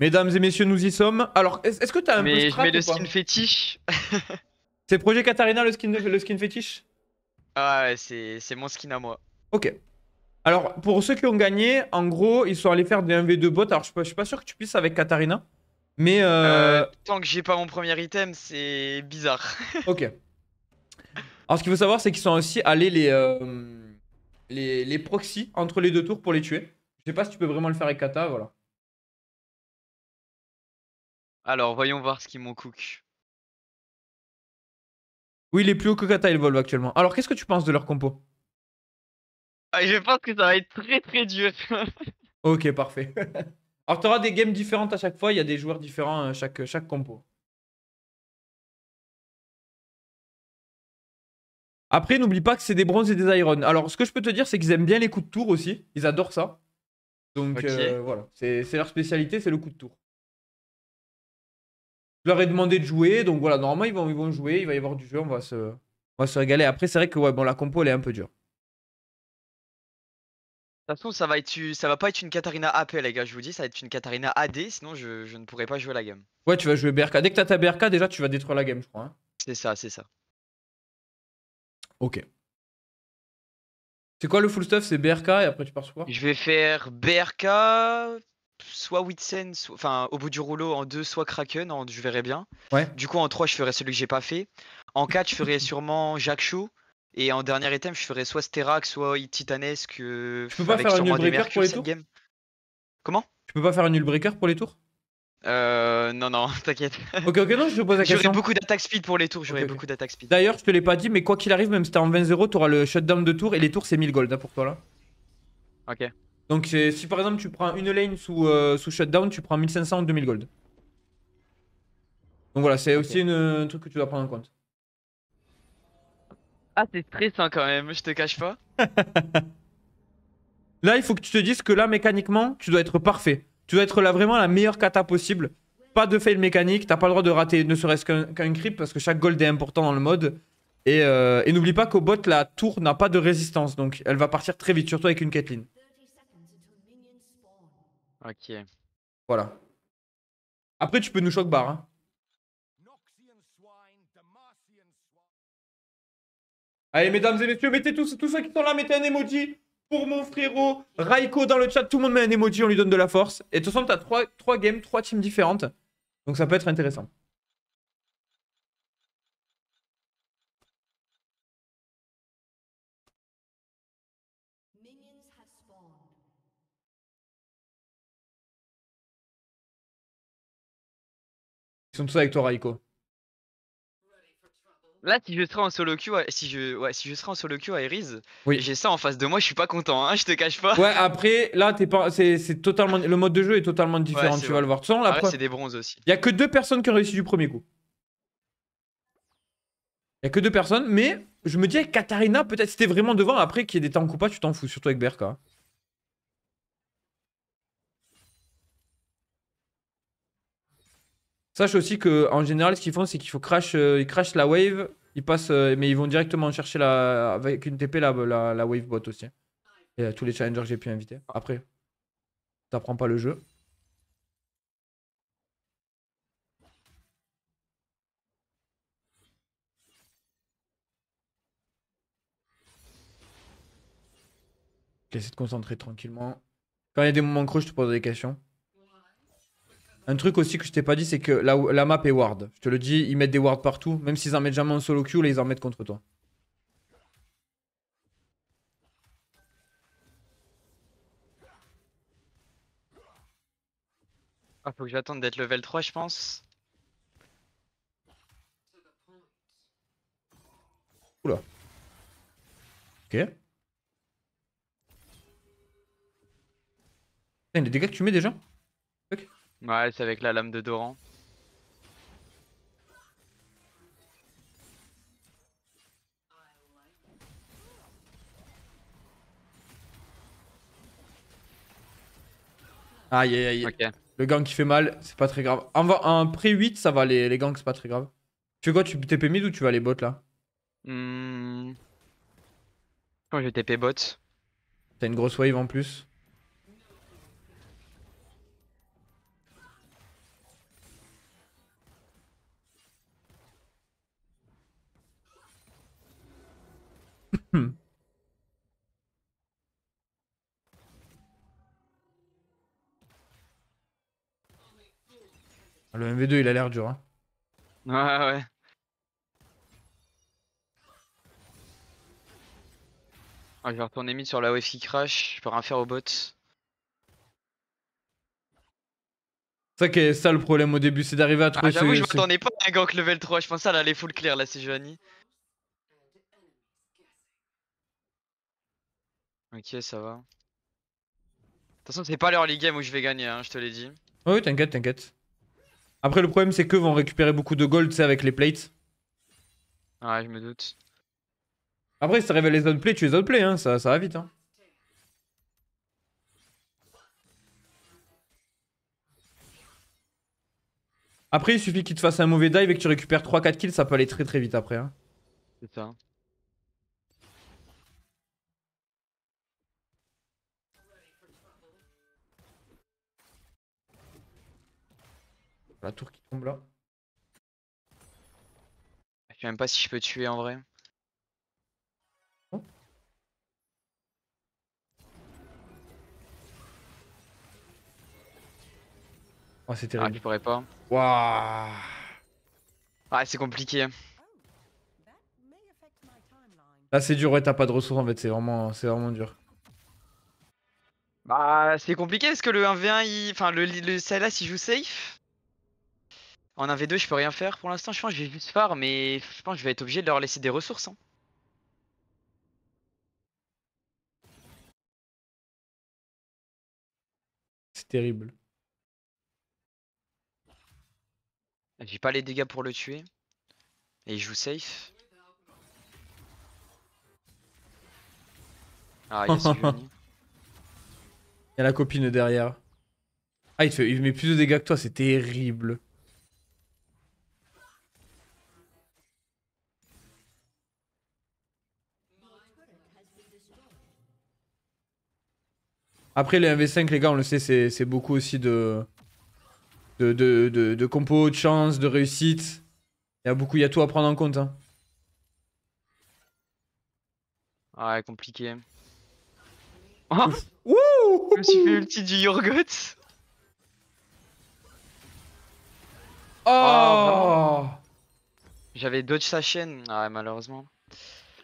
Mesdames et messieurs, nous y sommes. Alors, est-ce que tu as un mais, Mais Je mets le skin fétiche. c'est Projet Katarina le skin, le skin fétiche Ah ouais, c'est mon skin à moi. Ok. Alors, pour ceux qui ont gagné, en gros, ils sont allés faire des 1v2 bots. Alors, je, ne suis pas sûr que tu puisses avec Katarina. Mais. Euh, euh, tant que j'ai pas mon premier item, c'est bizarre. ok. Alors, ce qu'il faut savoir, c'est qu'ils sont aussi allés les, euh, les, les proxys entre les deux tours pour les tuer. Je sais pas si tu peux vraiment le faire avec Kata, voilà. Alors, voyons voir ce qu'ils m'ont cook. Oui, les plus haut que Kata actuellement. Alors, qu'est-ce que tu penses de leur compo ah, Je pense que ça va être très très dur. ok, parfait. Alors, tu auras des games différentes à chaque fois. Il y a des joueurs différents à euh, chaque, chaque compo. Après, n'oublie pas que c'est des bronzes et des irons. Alors, ce que je peux te dire, c'est qu'ils aiment bien les coups de tour aussi. Ils adorent ça. Donc, euh, voilà. C'est leur spécialité, c'est le coup de tour je leur ai demandé de jouer. Donc voilà, normalement, ils vont, jouer. Il va y avoir du jeu. On va se, régaler. Après, c'est vrai que ouais, bon, la compo, elle est un peu dure. De toute façon, ça va, va pas être une Katarina AP, les gars, je vous dis, ça va être une Katarina AD, sinon je, ne pourrais pas jouer la game. Ouais, tu vas jouer BRK. Dès que t'as ta BRK, déjà, tu vas détruire la game, je crois. Hein. C'est ça, c'est ça. Ok. C'est quoi le full stuff C'est BRK et après tu pars sur quoi Je vais faire BRK, soit Whitson, enfin au bout du rouleau en 2, soit Kraken, je verrais bien. Ouais. Du coup en 3, je ferai celui que j'ai pas fait. En 4, je ferais sûrement Jacques Chou. Et en dernier item, je ferai soit Sterak, soit Titanesque. Euh, tu peux pas faire un nul breaker pour les tours Comment Tu peux pas faire un nul breaker pour les tours euh, non, non, t'inquiète. Ok, ok, non, je te pose la question. J'aurais beaucoup d'attaque speed pour les tours, j'aurais beaucoup d'attaque speed. D'ailleurs, je te l'ai pas dit, mais quoi qu'il arrive, même si t'es en 20-0, t'auras le shutdown de tour et les tours c'est 1000 gold hein, pour toi là. Ok. Donc euh, si par exemple tu prends une lane sous, euh, shutdown, tu prends 1500 ou 2000 gold. Donc voilà, c'est aussi une, un truc que tu dois prendre en compte. Ah, c'est stressant hein, quand même, je te cache pas. là, il faut que tu te dises que là, mécaniquement, tu dois être parfait. Tu dois être là vraiment la meilleure kata possible. Pas de fail mécanique, t'as pas le droit de rater ne serait-ce qu'un creep parce que chaque gold est important dans le mode. Et, euh, et n'oublie pas qu'au bot, la tour n'a pas de résistance, donc elle va partir très vite, surtout avec une Caitlyn. Ok. Voilà. Après, tu peux nous choquer, barre. Hein. Allez, mesdames et messieurs, mettez tous, tous ceux qui sont là, mettez un emoji pour mon frérot Raiko dans le chat. Tout le monde met un emoji, on lui donne de la force. Et de toute façon, tu as 3 games, 3 teams différentes. Donc ça peut être intéressant. Ils sont tous avec toi, Raiko. Là, si je serais en solo queue, à... si je, si je en solo queue à Eris, oui. j'ai ça en face de moi, je suis pas content, hein, je te cache pas. Ouais, après, là, t'es pas, c'est, totalement, le mode de jeu est totalement différent, tu vas le voir. Tu sens, c'est des bronzes aussi. Il y a que deux personnes qui ont réussi du premier coup. Il y a que deux personnes, mais je me disais Katarina, peut-être, si t'es vraiment devant, après, qu'il y ait des temps ou pas, tu t'en fous, surtout avec Berka. Sache aussi que en général, ce qu'ils font, c'est qu'il faut crash, euh, ils la wave, ils passent, euh, mais ils vont directement chercher la, avec une TP la, la, wave bot aussi. Et euh, tous les challengers que j'ai pu inviter. Après, t'apprends pas le jeu. Laisse de concentrer tranquillement. Quand il y a des moments creux, je te pose des questions. Un truc aussi que je t'ai pas dit, c'est que la, la map est ward. Je te le dis, ils mettent des wards partout. Même s'ils en mettent jamais en solo queue, là, ils en mettent contre toi. Ah, faut que j'attende d'être level 3, je pense. Oula. Ok. des dégâts que tu mets déjà Ouais, c'est avec la lame de Doran. Aïe aïe aïe. Le gang qui fait mal, c'est pas très grave. En, un pré-8, ça va, les, les gangs, c'est pas très grave. Tu veux quoi Tu TP mid ou tu vas les bots là Mmh. Moi je TP bot. T'as une grosse wave en plus. Hmm. Ah, le MV2 il a l'air dur. Hein. Ouais ouais. Ah, je vais retourner mid sur la wave qui crash, je peux rien faire au bot. C'est ça le problème au début, c'est d'arriver à ah, trouver. Ah, J'avoue, je m'attendais pas à un gank level 3, je pensais à aller full clear là, c'est Joanie. Ok, ça va. De toute façon, c'est pas l'early game où je vais gagner, hein, je te l'ai dit. oui, t'inquiète, t'inquiète. Après, le problème, c'est qu'eux vont récupérer beaucoup de gold, c'est avec les plates. Ouais, je me doute. Après, si t'arrives révèle les outplay, tu les outplay, hein, ça, ça va vite. Hein. Après, il suffit qu'ils te fassent un mauvais dive et que tu récupères 3-4 kills, ça peut aller très très vite après. Hein. C'est ça. La tour qui tombe là. Je sais même pas si je peux tuer en vrai. Oh. c'est ah, terrible. Ah, je pourrais pas. Waouh. Ah, c'est compliqué. Là, c'est dur, ouais, t'as pas de ressources en fait, c'est vraiment, vraiment dur. Bah, c'est compliqué parce que le 1v1, il... enfin, le, le Salas il joue safe. En 1v2, je peux rien faire pour l'instant. Je pense que j'ai juste phare, mais je pense que je vais être obligé de leur laisser des ressources. Hein. C'est terrible. J'ai pas les dégâts pour le tuer. Et il joue safe. Ah, il a Il y a la copine derrière. Ah, il, fait, il met plus de dégâts que toi, c'est terrible. Après, les 1v5, les gars, on le sait, c'est beaucoup aussi de de, de, de, de, chance, de réussite. Il y a beaucoup, il y a tout à prendre en compte. Hein. Ah ouais, compliqué. Oh Je me suis fait ulti du Yorgot. Oh, ah, J'avais dodge sa chaîne. Ah ouais, malheureusement.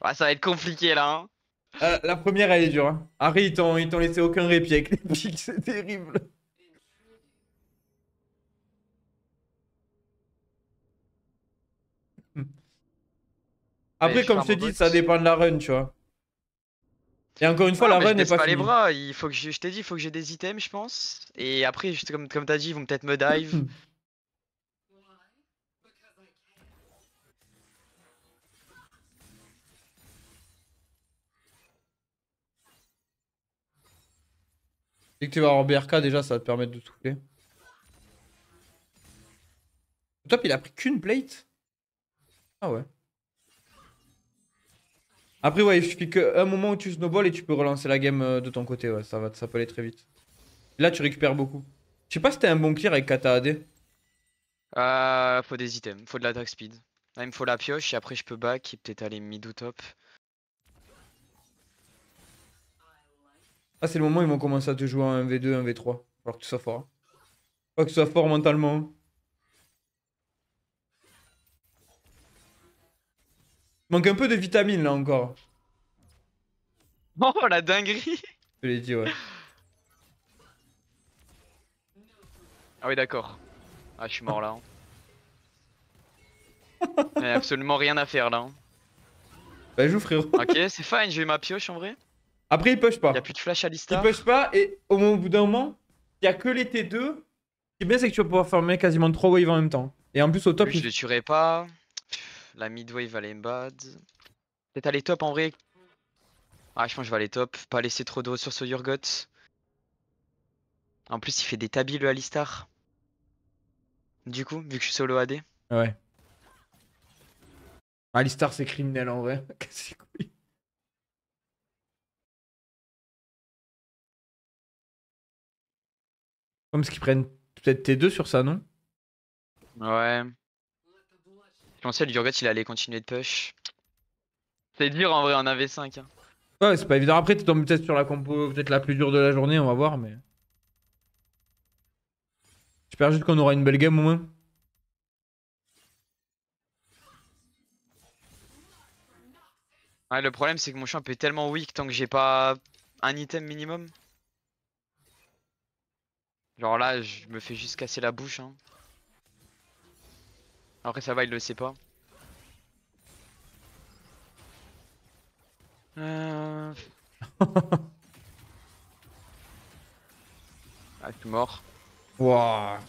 Ouais, ça va être compliqué là. Hein. Euh, la première, elle est dure. Hein. ils t'ont laissé aucun répit avec les pics, c'est terrible. Après, comme je te dis, ça dépend de la run, tu vois. Et encore une fois, la run n'est pas, les bras. Il faut que je, t'ai dit, il faut que j'ai des items, je pense. Et après, comme, comme t'as dit, ils vont peut-être me dive. Dès que tu vas avoir BRK, déjà, ça va te permettre de souffler. Le top, il a pris qu'une plate Ah ouais. Après, ouais, il suffit qu'un moment où tu snowball et tu peux relancer la game euh, de ton côté. Ouais, ça, va, ça peut aller très vite. Là, tu récupères beaucoup. Je sais pas si t'es un bon clear avec Kata AD. Euh, ah, faut des items, faut de l'attaque speed. Là, il me faut la pioche et après, je peux back et peut-être aller mid ou top. Ah, c'est le moment où ils vont commencer à te jouer un V2, un V3. Alors que tu sois fort. Hein. Faut que tu sois fort mentalement. Manque un peu de vitamine là encore. Oh la dinguerie Je l'ai dit, ouais. Ah oui, d'accord. Ah, je suis mort là. Hein. a absolument rien à faire là. Hein. Bah, joue frérot. Ok, c'est fine, j'ai eu ma pioche en vrai. Après, il push pas. Il a plus de flash à push pas et au, bout d'un moment, il n'y a que les T2. Ce qui est bien, c'est que tu vas pouvoir farmer quasiment 3 waves en même temps. Et en plus, au top. il... Je le tuerai pas. La mid wave, elle est bad. Peut-être aller top en vrai. Ah, je pense que je vais aller top. Pas laisser trop de sur ce Yurgot. En plus, il fait des tabis le Alistar. Du coup, vu que je suis solo AD. Ouais. Alistar, c'est criminel en vrai. Comme qu'ils prennent peut-être T2 sur ça, non Ouais. Je pensais que Durgot il allait continuer de push. C'est dur en vrai en AV5. Hein. Ouais, c'est pas évident. Après, tu tombes peut-être sur la compo peut-être la plus dure de la journée, on va voir, mais. J'espère juste qu'on aura une belle game au moins. Ouais, le problème c'est que mon champ est tellement weak tant que j'ai pas un item minimum. Genre là, je me fais juste casser la bouche. Hein. Après, ça va, il le sait pas. Euh. ah, tu mort. Wouah.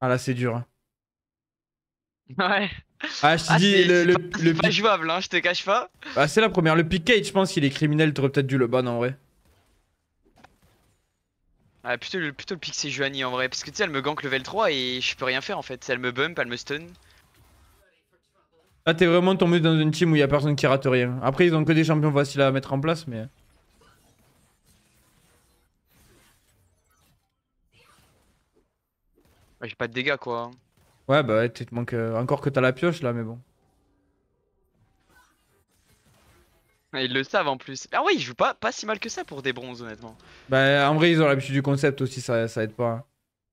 Ah là, c'est dur. Hein. Ouais. Ah, je te ah, dis, le, le, pas, le, pas jouable, hein, je te cache pas. Bah, c'est la première. Le pick je pense qu'il est criminel, t'aurais peut-être dû le ban en vrai. Ah, plutôt, le, plutôt le c'est en vrai, parce que tu sais, elle me gank level 3 et je peux rien faire en fait. Elle me bump, elle me stun. Là, ah, t'es vraiment tombé dans une team où il a personne qui rate rien. Après, ils ont que des champions faciles à mettre en place, mais. Euh. j'ai pas de dégâts quoi. Ouais, bah, ouais, te manques euh, encore que t'as la pioche là, mais bon. Ah, ils le savent en plus. Ah ouais, ils jouent pas, pas si mal que ça pour des bronzes, honnêtement. Bah, en vrai, ils ont l'habitude du concept aussi, ça, ça aide pas. Hein.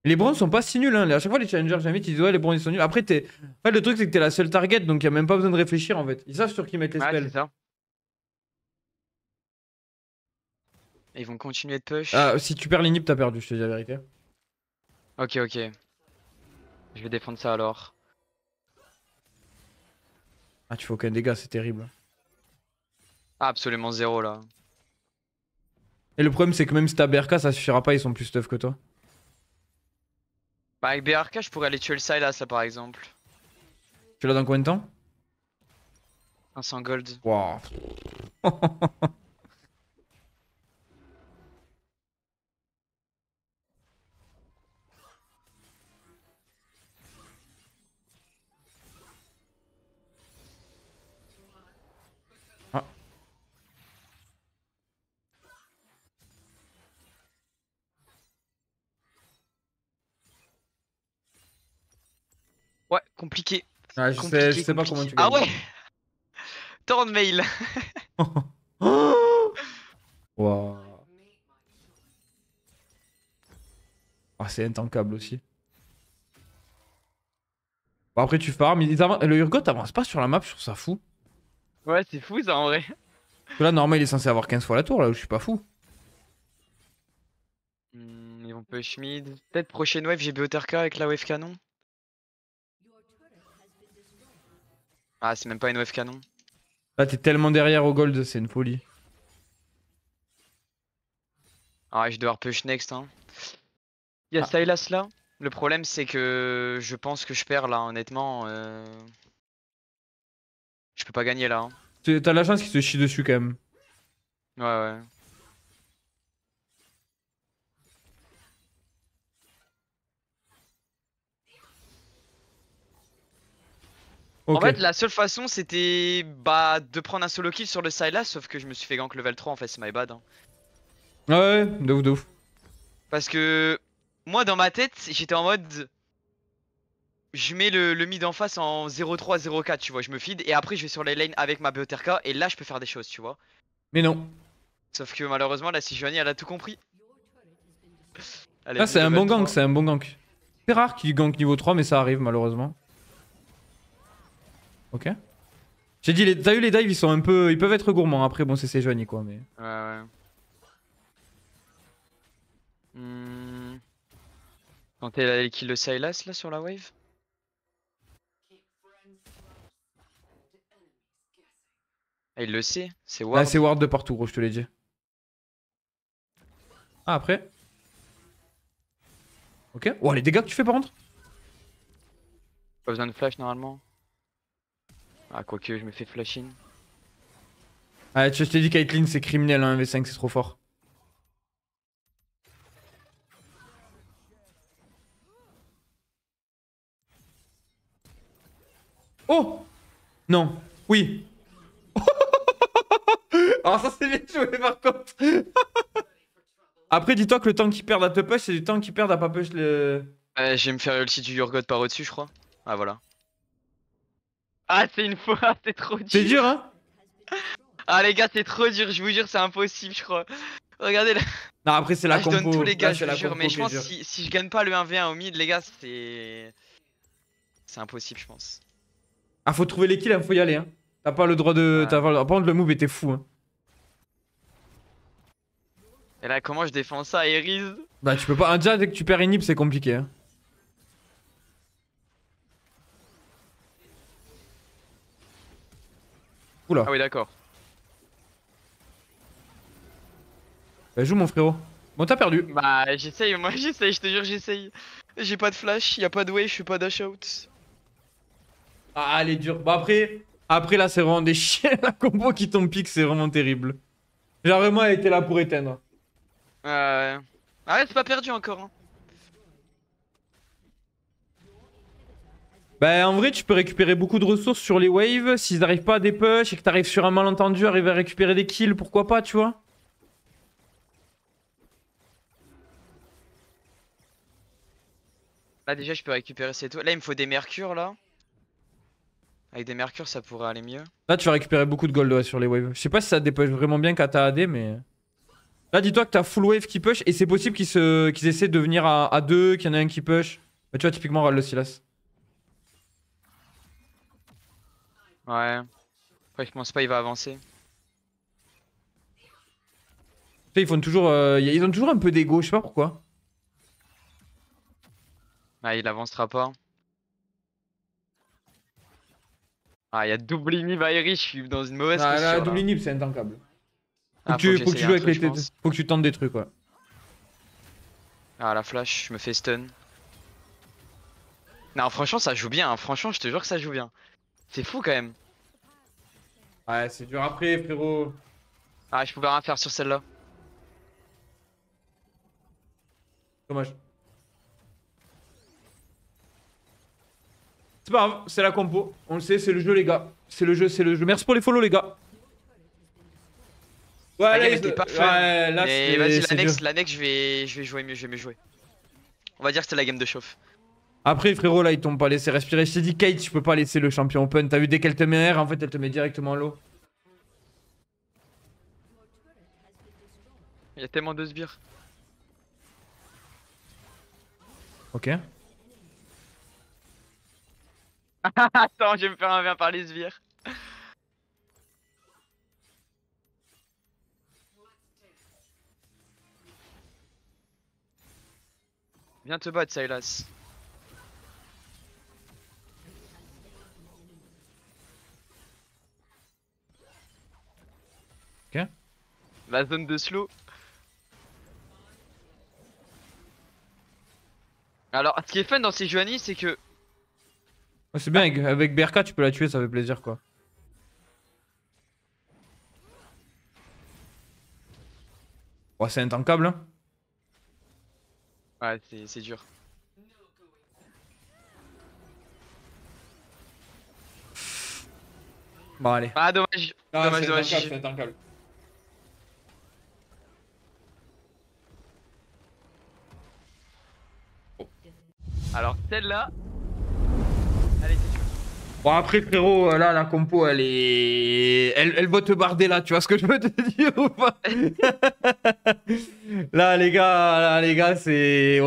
Les bronzes sont pas si nuls, hein. à chaque fois les challengers j'invite, ils disent ouais, les bronzes ils sont nuls. Après, le truc c'est que t'es la seule target donc y a même pas besoin de réfléchir en fait. Ils savent sur qui mettre les Ça. ils vont continuer de push. Ah, si tu perds l'inhib, t'as perdu, je te dis la vérité. Ok, ok. Je vais défendre ça alors. Ah, tu fais aucun dégât, c'est terrible. Ah, absolument zéro là. Et le problème, c'est que même si t'as BRK, ça suffira pas, ils sont plus stuff que toi. Bah, avec BRK, je pourrais aller tuer le side là par exemple. Tu l'as dans combien de temps 500 gold. Wow. Compliqué. Ah, compliqué, je sais, pas comment tu Ah ouais Torn mail. Ah, c'est intankable aussi. Bon, après, tu farmes. Le Urgot avance pas sur la map, sur ça fou. Ouais, c'est fou ça en vrai. là, normal, il est censé avoir 15 fois la tour, là où je suis pas fou. Hmm, ils vont push Peut-être prochaine wave, j'ai BOTRK avec la wave canon. Ah, c'est même pas une wave canon. Là, t'es tellement derrière au gold, c'est une folie. Ah, je dois repush next. Hein. Il y a ah. Silas là. Le problème, c'est que je pense que je perds là, honnêtement. Euh. Je peux pas gagner là. Hein. T'as la chance qu'il te chie dessus quand même. Ouais, ouais. En fait, la seule façon, c'était bah, de prendre un solo kill sur le là sauf que je me suis fait gank level 3, en fait, c'est my bad. Hein. Ouais, de ouf, de Parce que moi, dans ma tête, j'étais en mode... Je mets le, mid en face en 0-3-0-4, tu vois, je me feed, et après je vais sur les lanes avec ma Bioterka et là je peux faire des choses, tu vois. Mais non. Sauf que malheureusement, la Sijuani elle a tout compris. Ah, c'est un bon gank, c'est un bon gank. C'est rare qu'il gank niveau 3, mais ça arrive malheureusement. Ok. J'ai dit, t'as eu les dives, ils sont un peu. Ils peuvent être gourmands après, bon, c'est ces jeunes, quoi, mais. Ouais, ouais. Hmm. Quand t'es il kill le Silas là sur la wave Ah, il le sait, c'est Ward. Là ah, c'est Ward de partout, gros, je te l'ai dit. Ah, après Ok. Oh, les dégâts que tu fais par contre Pas besoin de flash normalement. Ah, quoique, je me fais flash in. Ah, je t'ai dit, Caitlyn, c'est criminel, hein, v 5 c'est trop fort. Oh Non. Oui. Ah ça c'est bien joué par contre. Après dis-toi que le temps qu'ils perdent à te push c'est du temps qu'ils perdent à pas push le... Euh, je vais me faire ulti du Yurgot par au-dessus je crois. Ah voilà. Ah, c'est une fois, c'est trop dur. C'est dur, hein Ah, les gars, c'est trop dur, je vous jure, c'est impossible, je crois. Regardez là. Non, après, c'est la compo. Ah, je donne tous les gars, la jure, mais je pense si, si je gagne pas le 1v1 au mid, les gars, c'est. C'est impossible, je pense. Ah, faut trouver les kills, hein, faut y aller, hein. T'as pas le droit de. le droit Par contre, le move était fou, hein. Et là, comment je défends ça, Eris Bah, tu peux pas. Un déjà, dès que tu perds une c'est compliqué. Hein. Ah oui, d'accord. Bah, joue, mon frérot. Bon, t'as perdu. Bah, j'essaye, moi, j'essaye, je te jure, j'essaye. J'ai pas de flash, y a pas de way, je suis pas dash out. Ah, elle est dure. Bah, après, après là, c'est vraiment des chiens. La combo qui tombe pique, c'est vraiment terrible. Genre, vraiment, été là pour éteindre. Ah ouais, c'est pas perdu encore. Hein. Bah, en vrai, tu peux récupérer beaucoup de ressources sur les waves. S'ils n'arrivent pas à des push et que t'arrives sur un malentendu, arriver à récupérer des kills, pourquoi pas, tu vois Là, déjà, je peux récupérer ces toits. Là, il me faut des mercures, là. Avec des mercures, ça pourrait aller mieux. Là, tu vas récupérer beaucoup de gold sur les waves. Je sais pas si ça dépush vraiment bien quand t'as AD, mais... Là, dis-toi que t'as full wave qui push et c'est possible qu'ils se... essaient de venir à, deux, qu'il y en a un qui push. Bah, tu vois, typiquement, râle le Silas. Ouais. Après, je pense pas il va avancer. Euh, ils ont toujours un peu d'ego, je sais pas pourquoi. Ah, il avancera pas. Ah, il y a double inhib à je suis dans une mauvaise ah, position. Ah, double inhib, c'est intankable. Faut, que, tu, faut que, tu, Faut que tu tentes des trucs, ouais. Ah, la flash, je me fais stun. Non, franchement, ça joue bien. Hein. Franchement, je te jure que ça joue bien. C'est fou quand même. Ouais, c'est dur après, frérot. Ah, je pouvais rien faire sur celle-là. Dommage. C'est pas grave, c'est la compo. On le sait, c'est le jeu, les gars. C'est le jeu, c'est le jeu. Merci pour les follow, les gars. Ouais, la game mais vas-y, l'annexe, je vais, je vais jouer mieux, je vais mieux jouer. On va dire que c'était la game de chauffe. Après, frérot, là, ils t'ont pas laissé respirer. Je t'ai dit, Kate, tu peux pas laisser le champion open. T'as vu, dès qu'elle te met R, en fait, elle te met directement l'eau. Il y a tellement de sbires. Ok. Attends, je vais me faire un vin par les sbires. Viens te battre, Silas. La zone de slow. Alors, ce qui est fun dans ces Joannies c'est que. c'est bien, avec, avec BRK, tu peux la tuer, ça fait plaisir quoi. c'est intankable. Hein ouais, c'est dur. Bon, allez. Ah, dommage. dommage, ah, dommage. C'est Alors celle-là, Bon après frérot, euh, là la compo elle est... Elle, va te barder là, tu vois ce que je veux te dire ou pas Là les gars, là les gars c'est...